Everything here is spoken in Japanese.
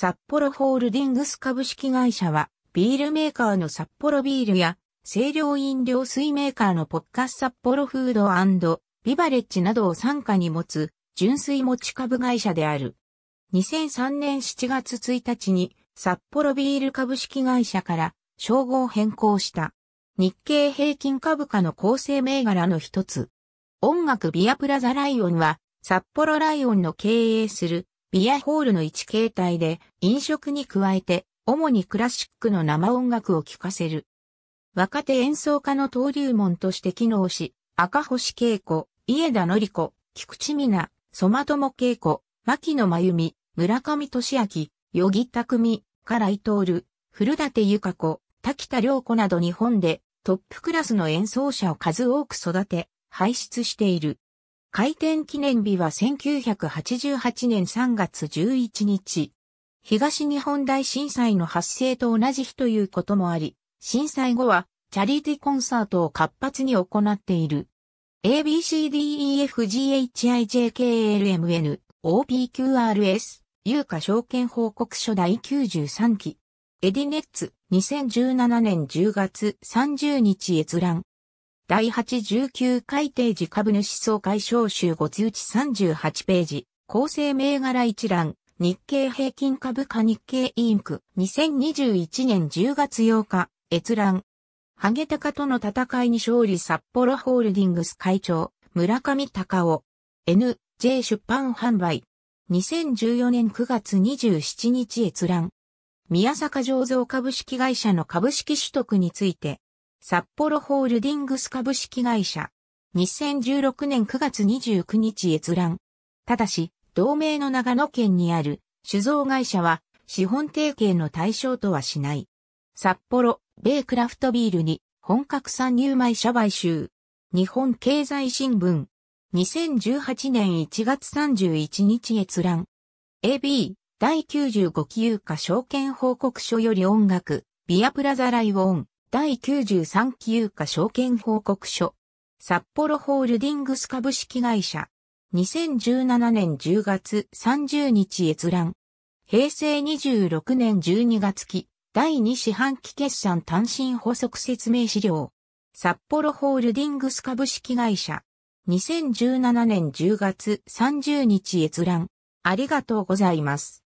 札幌ホールディングス株式会社は、ビールメーカーの札幌ビールや、清涼飲料水メーカーのポッカス札幌フードビバレッジなどを傘下に持つ、純粋持ち株会社である。2003年7月1日に、札幌ビール株式会社から、称号変更した。日経平均株価の構成銘柄の一つ。音楽ビアプラザライオンは、札幌ライオンの経営するビアホールの一形態で飲食に加えて主にクラシックの生音楽を聴かせる。若手演奏家の登竜門として機能し、赤星恵子、家田のり子、菊池美奈、ソマトモ恵子、牧野真由美、村上俊明、与木匠、から伊藤古舘由香子、滝田良子など日本でトップクラスの演奏者を数多く育て、輩出している。開店記念日は1988年3月11日。東日本大震災の発生と同じ日ということもあり、震災後はチャリティコンサートを活発に行っている。ABCDEFGHIJKLMN OPQRS 有価証券報告書第93期。エディネッツ2017年10月30日閲覧。第819回定時株主総会招集5通知38ページ、厚生銘柄一覧、日経平均株価日経インク、2021年10月8日、閲覧。ハゲタカとの戦いに勝利札幌ホールディングス会長、村上隆夫。NJ 出版販売。2014年9月27日閲覧。宮坂醸造株式会社の株式取得について、札幌ホールディングス株式会社。2016年9月29日閲覧。ただし、同盟の長野県にある酒造会社は資本提携の対象とはしない。札幌、米クラフトビールに本格参入米社買収。日本経済新聞。2018年1月31日閲覧。AB 第95期有化。証券報告書より音楽、ビアプラザライオン、第93期有価証券報告書、札幌ホールディングス株式会社、2017年10月30日閲覧、平成26年12月期、第2四半期決算単身補足説明資料、札幌ホールディングス株式会社、2017年10月30日閲覧、ありがとうございます。